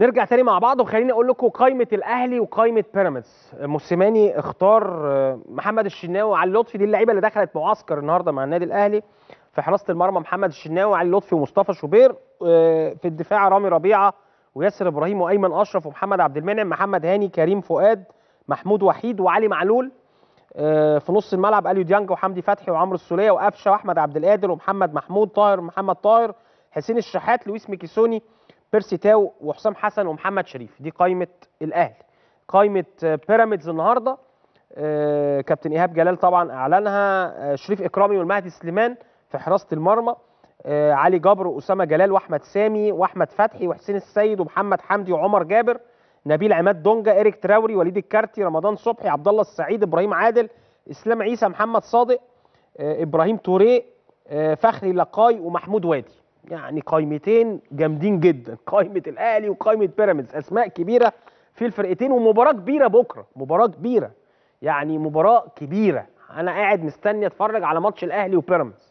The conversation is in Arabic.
نرجع تاني مع بعض وخليني اقول لكم قائمه الاهلي وقائمه بيراميدز موسيماني اختار آه، محمد الشناوي وعلي لطفي دي اللعيبه اللي دخلت معسكر النهارده مع النادي الاهلي في حراسه المرمى محمد الشناوي وعلي لطفي ومصطفى شوبير آه، في الدفاع رامي ربيعه وياسر ابراهيم وايمن اشرف ومحمد عبد المنعم محمد هاني كريم فؤاد محمود وحيد وعلي معلول آه، في نص الملعب اليو ديانج وحمدي فتحي وعمرو السوليه وقفشه واحمد عبد القادر ومحمد محمود طاهر محمد طاهر حسين الشحات لويس ميكيسوني بيرسي تاو وحسام حسن ومحمد شريف دي قائمه الاهلي قائمه آه، بيراميدز النهارده آه، كابتن ايهاب جلال طبعا اعلنها آه، شريف اكرامي والمهدي سليمان في حراسه المرمى علي جبر واسامه جلال واحمد سامي واحمد فتحي وحسين السيد ومحمد حمدي وعمر جابر نبيل عماد دونجا اريك تراوري وليد الكارتي رمضان صبحي عبد الله السعيد ابراهيم عادل اسلام عيسى محمد صادق ابراهيم توريه فخري لقاي ومحمود وادي يعني قايمتين جامدين جدا قايمه الاهلي وقايمه بيراميدز اسماء كبيره في الفرقتين ومباراه كبيره بكره مباراه كبيره يعني مباراه كبيره انا قاعد مستني اتفرج على ماتش الاهلي وبيراميدز